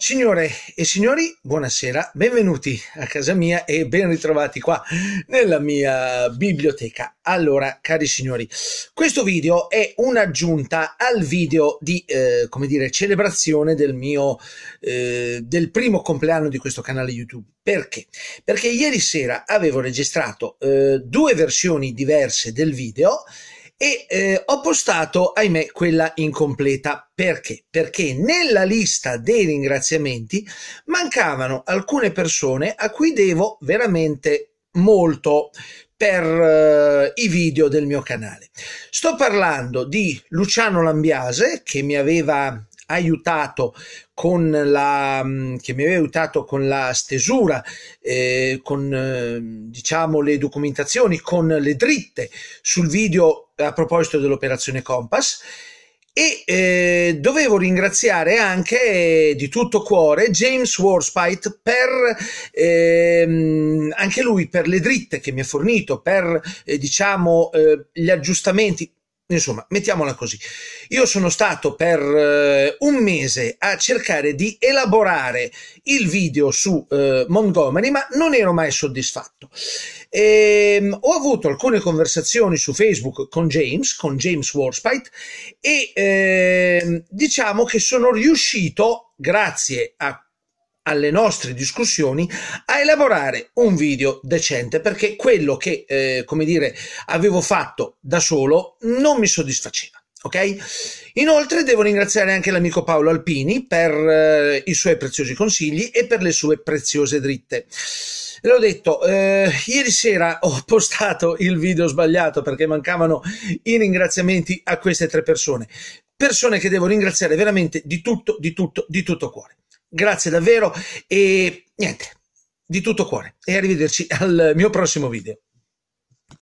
Signore e signori, buonasera, benvenuti a casa mia e ben ritrovati qua nella mia biblioteca. Allora, cari signori, questo video è un'aggiunta al video di, eh, come dire, celebrazione del mio, eh, del primo compleanno di questo canale YouTube. Perché? Perché ieri sera avevo registrato eh, due versioni diverse del video e eh, ho postato, ahimè, quella incompleta. Perché? Perché nella lista dei ringraziamenti mancavano alcune persone a cui devo veramente molto per eh, i video del mio canale. Sto parlando di Luciano Lambiase che mi aveva aiutato con la mm, che mi aveva aiutato con la stesura eh, con eh, diciamo le documentazioni con le dritte sul video a proposito dell'operazione Compass e eh, dovevo ringraziare anche eh, di tutto cuore James Warspite per ehm, anche lui per le dritte che mi ha fornito, per eh, diciamo eh, gli aggiustamenti insomma, mettiamola così. Io sono stato per eh, un mese a cercare di elaborare il video su eh, Montgomery, ma non ero mai soddisfatto. E, ehm, ho avuto alcune conversazioni su Facebook con James, con James Warspite, e eh, diciamo che sono riuscito, grazie a alle nostre discussioni a elaborare un video decente perché quello che, eh, come dire, avevo fatto da solo non mi soddisfaceva. Ok? Inoltre devo ringraziare anche l'amico Paolo Alpini per eh, i suoi preziosi consigli e per le sue preziose dritte. L'ho detto, eh, ieri sera ho postato il video sbagliato perché mancavano i ringraziamenti a queste tre persone. Persone che devo ringraziare veramente di tutto, di tutto, di tutto cuore grazie davvero e niente, di tutto cuore e arrivederci al mio prossimo video.